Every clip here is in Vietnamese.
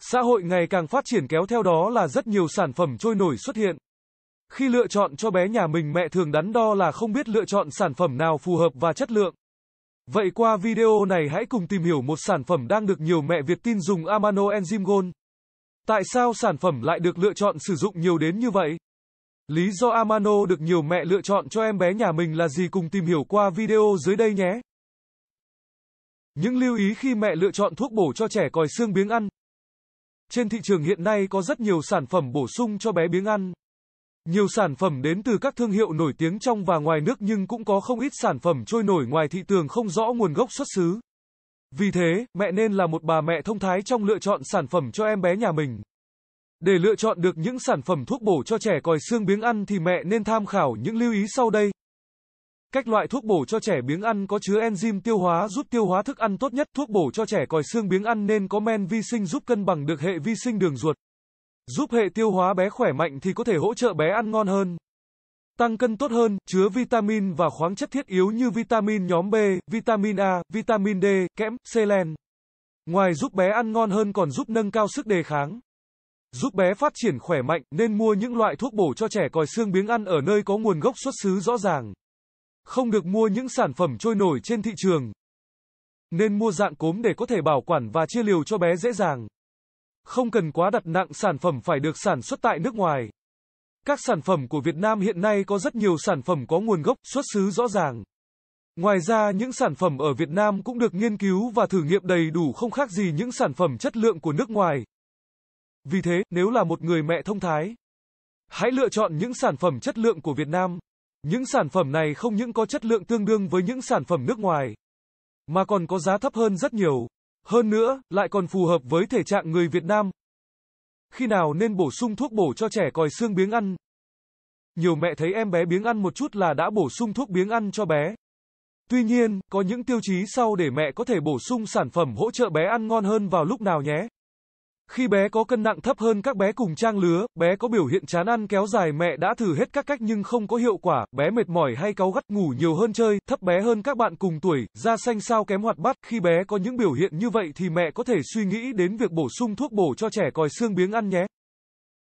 Xã hội ngày càng phát triển kéo theo đó là rất nhiều sản phẩm trôi nổi xuất hiện. Khi lựa chọn cho bé nhà mình mẹ thường đắn đo là không biết lựa chọn sản phẩm nào phù hợp và chất lượng. Vậy qua video này hãy cùng tìm hiểu một sản phẩm đang được nhiều mẹ Việt tin dùng Amano Enzyme Gold. Tại sao sản phẩm lại được lựa chọn sử dụng nhiều đến như vậy? Lý do Amano được nhiều mẹ lựa chọn cho em bé nhà mình là gì cùng tìm hiểu qua video dưới đây nhé. Những lưu ý khi mẹ lựa chọn thuốc bổ cho trẻ còi xương biếng ăn. Trên thị trường hiện nay có rất nhiều sản phẩm bổ sung cho bé biếng ăn. Nhiều sản phẩm đến từ các thương hiệu nổi tiếng trong và ngoài nước nhưng cũng có không ít sản phẩm trôi nổi ngoài thị trường không rõ nguồn gốc xuất xứ. Vì thế, mẹ nên là một bà mẹ thông thái trong lựa chọn sản phẩm cho em bé nhà mình. Để lựa chọn được những sản phẩm thuốc bổ cho trẻ còi xương biếng ăn thì mẹ nên tham khảo những lưu ý sau đây. Cách loại thuốc bổ cho trẻ biếng ăn có chứa enzyme tiêu hóa giúp tiêu hóa thức ăn tốt nhất. Thuốc bổ cho trẻ còi xương biếng ăn nên có men vi sinh giúp cân bằng được hệ vi sinh đường ruột. Giúp hệ tiêu hóa bé khỏe mạnh thì có thể hỗ trợ bé ăn ngon hơn. Tăng cân tốt hơn, chứa vitamin và khoáng chất thiết yếu như vitamin nhóm B, vitamin A, vitamin D, kẽm, selen. Ngoài giúp bé ăn ngon hơn còn giúp nâng cao sức đề kháng. Giúp bé phát triển khỏe mạnh nên mua những loại thuốc bổ cho trẻ còi xương biếng ăn ở nơi có nguồn gốc xuất xứ rõ ràng. Không được mua những sản phẩm trôi nổi trên thị trường. Nên mua dạng cốm để có thể bảo quản và chia liều cho bé dễ dàng. Không cần quá đặt nặng sản phẩm phải được sản xuất tại nước ngoài. Các sản phẩm của Việt Nam hiện nay có rất nhiều sản phẩm có nguồn gốc, xuất xứ rõ ràng. Ngoài ra những sản phẩm ở Việt Nam cũng được nghiên cứu và thử nghiệm đầy đủ không khác gì những sản phẩm chất lượng của nước ngoài. Vì thế, nếu là một người mẹ thông thái, hãy lựa chọn những sản phẩm chất lượng của Việt Nam. Những sản phẩm này không những có chất lượng tương đương với những sản phẩm nước ngoài, mà còn có giá thấp hơn rất nhiều. Hơn nữa, lại còn phù hợp với thể trạng người Việt Nam. Khi nào nên bổ sung thuốc bổ cho trẻ còi xương biếng ăn? Nhiều mẹ thấy em bé biếng ăn một chút là đã bổ sung thuốc biếng ăn cho bé. Tuy nhiên, có những tiêu chí sau để mẹ có thể bổ sung sản phẩm hỗ trợ bé ăn ngon hơn vào lúc nào nhé. Khi bé có cân nặng thấp hơn các bé cùng trang lứa, bé có biểu hiện chán ăn kéo dài mẹ đã thử hết các cách nhưng không có hiệu quả, bé mệt mỏi hay cáu gắt ngủ nhiều hơn chơi, thấp bé hơn các bạn cùng tuổi, da xanh sao kém hoạt bát. Khi bé có những biểu hiện như vậy thì mẹ có thể suy nghĩ đến việc bổ sung thuốc bổ cho trẻ còi xương biếng ăn nhé.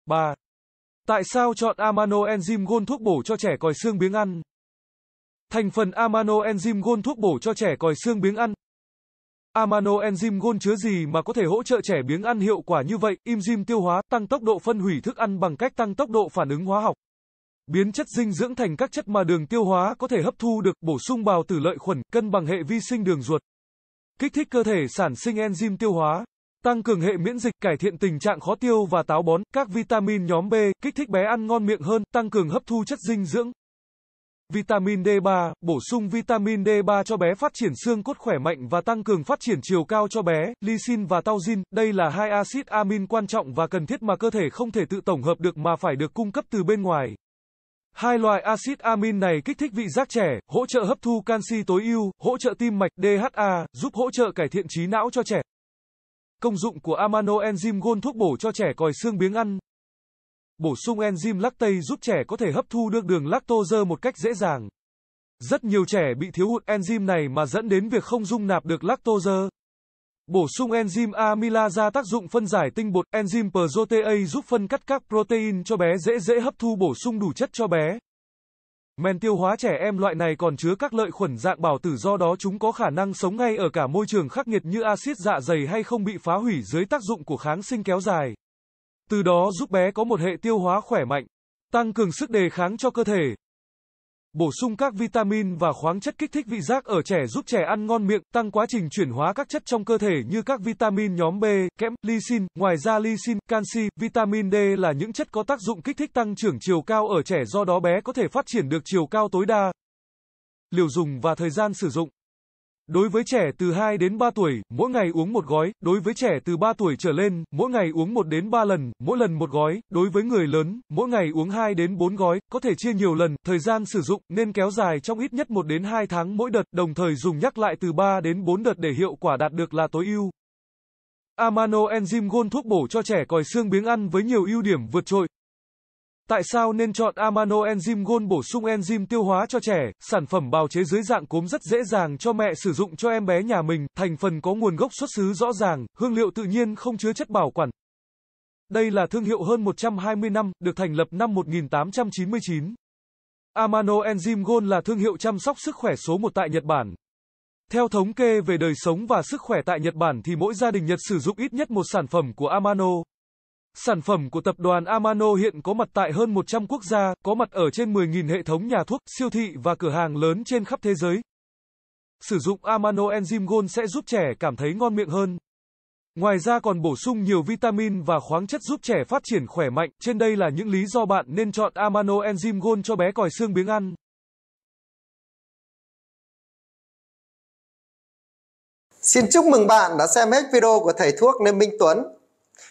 3. Tại sao chọn amano enzyme Gold thuốc bổ cho trẻ còi xương biếng ăn? Thành phần amano enzyme Gold thuốc bổ cho trẻ còi xương biếng ăn Amano enzyme Gold chứa gì mà có thể hỗ trợ trẻ biếng ăn hiệu quả như vậy? Enzyme tiêu hóa tăng tốc độ phân hủy thức ăn bằng cách tăng tốc độ phản ứng hóa học. Biến chất dinh dưỡng thành các chất mà đường tiêu hóa có thể hấp thu được, bổ sung bào tử lợi khuẩn, cân bằng hệ vi sinh đường ruột. Kích thích cơ thể sản sinh enzyme tiêu hóa, tăng cường hệ miễn dịch, cải thiện tình trạng khó tiêu và táo bón, các vitamin nhóm B, kích thích bé ăn ngon miệng hơn, tăng cường hấp thu chất dinh dưỡng. Vitamin D3, bổ sung vitamin D3 cho bé phát triển xương cốt khỏe mạnh và tăng cường phát triển chiều cao cho bé, lysin và taurin, đây là hai axit amin quan trọng và cần thiết mà cơ thể không thể tự tổng hợp được mà phải được cung cấp từ bên ngoài. Hai loại axit amin này kích thích vị giác trẻ, hỗ trợ hấp thu canxi tối ưu, hỗ trợ tim mạch DHA, giúp hỗ trợ cải thiện trí não cho trẻ. Công dụng của amano enzyme gold thuốc bổ cho trẻ còi xương biếng ăn Bổ sung enzyme lactase giúp trẻ có thể hấp thu được đường lactose một cách dễ dàng. Rất nhiều trẻ bị thiếu hụt enzyme này mà dẫn đến việc không dung nạp được lactose. Bổ sung enzyme amylase tác dụng phân giải tinh bột, enzyme protease giúp phân cắt các protein cho bé dễ dễ hấp thu bổ sung đủ chất cho bé. Men tiêu hóa trẻ em loại này còn chứa các lợi khuẩn dạng bảo tử do đó chúng có khả năng sống ngay ở cả môi trường khắc nghiệt như axit dạ dày hay không bị phá hủy dưới tác dụng của kháng sinh kéo dài từ đó giúp bé có một hệ tiêu hóa khỏe mạnh, tăng cường sức đề kháng cho cơ thể. Bổ sung các vitamin và khoáng chất kích thích vị giác ở trẻ giúp trẻ ăn ngon miệng, tăng quá trình chuyển hóa các chất trong cơ thể như các vitamin nhóm B, kẽm, lysin, ngoài ra lysin, canxi, vitamin D là những chất có tác dụng kích thích tăng trưởng chiều cao ở trẻ do đó bé có thể phát triển được chiều cao tối đa. Liều dùng và thời gian sử dụng Đối với trẻ từ 2 đến 3 tuổi, mỗi ngày uống một gói, đối với trẻ từ 3 tuổi trở lên, mỗi ngày uống 1 đến 3 lần, mỗi lần một gói, đối với người lớn, mỗi ngày uống 2 đến 4 gói, có thể chia nhiều lần, thời gian sử dụng nên kéo dài trong ít nhất 1 đến 2 tháng mỗi đợt, đồng thời dùng nhắc lại từ 3 đến 4 đợt để hiệu quả đạt được là tối ưu. Amano enzyme Gold thuốc bổ cho trẻ còi xương biếng ăn với nhiều ưu điểm vượt trội, Tại sao nên chọn amano enzyme Gold bổ sung enzyme tiêu hóa cho trẻ? Sản phẩm bào chế dưới dạng cốm rất dễ dàng cho mẹ sử dụng cho em bé nhà mình, thành phần có nguồn gốc xuất xứ rõ ràng, hương liệu tự nhiên không chứa chất bảo quản. Đây là thương hiệu hơn 120 năm, được thành lập năm 1899. Amano Enzyme Gold là thương hiệu chăm sóc sức khỏe số 1 tại Nhật Bản. Theo thống kê về đời sống và sức khỏe tại Nhật Bản thì mỗi gia đình Nhật sử dụng ít nhất một sản phẩm của Amano. Sản phẩm của tập đoàn Amano hiện có mặt tại hơn 100 quốc gia, có mặt ở trên 10.000 hệ thống nhà thuốc, siêu thị và cửa hàng lớn trên khắp thế giới. Sử dụng Amano Enzyme Gold sẽ giúp trẻ cảm thấy ngon miệng hơn. Ngoài ra còn bổ sung nhiều vitamin và khoáng chất giúp trẻ phát triển khỏe mạnh. Trên đây là những lý do bạn nên chọn Amano Enzyme Gold cho bé còi xương biếng ăn. Xin chúc mừng bạn đã xem hết video của thầy thuốc Lê Minh Tuấn.